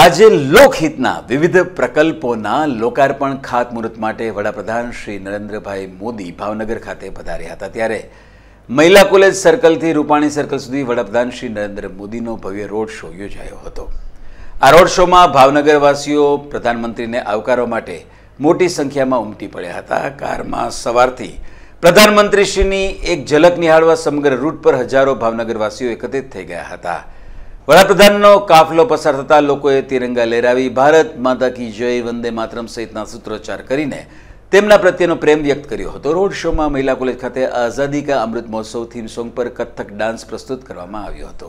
આજે લોકહિતના વિવિધ પ્રકલ્પોના લોકાર્પણ ખાતમુહૂર્ત માટે વડાપ્રધાન શ્રી નરેન્દ્રભાઈ મોદી ભાવનગર ખાતે પધાર્યા હતા ત્યારે મહિલા કોલેજ સર્કલથી રૂપાણી સર્કલ સુધી વડાપ્રધાન શ્રી નરેન્દ્ર મોદીનો ભવ્ય રોડ શો યોજાયો હતો આ રોડ શોમાં ભાવનગરવાસીઓ પ્રધાનમંત્રીને આવકારવા માટે મોટી સંખ્યામાં ઉમટી પડ્યા હતા કારમાં સવારથી પ્રધાનમંત્રીશ્રીની એક ઝલક નિહાળવા સમગ્ર રૂટ પર હજારો ભાવનગરવાસીઓ એકત્રિત થઈ ગયા હતા વડાપ્રધાનનો કાફલો પસાર થતાં લોકોએ તિરંગા લહેરાવી ભારત માતા કી જય વંદે માતરમ સહિતના સૂત્રોચ્ચાર કરીને તેમના પ્રત્યેનો પ્રેમ વ્યક્ત કર્યો હતો રોડ શોમાં મહિલા કોલેજ ખાતે આઝાદી કા અમૃત મહોત્સવ થીમ સોંગ પર કથક ડાન્સ પ્રસ્તુત કરવામાં આવ્યો હતો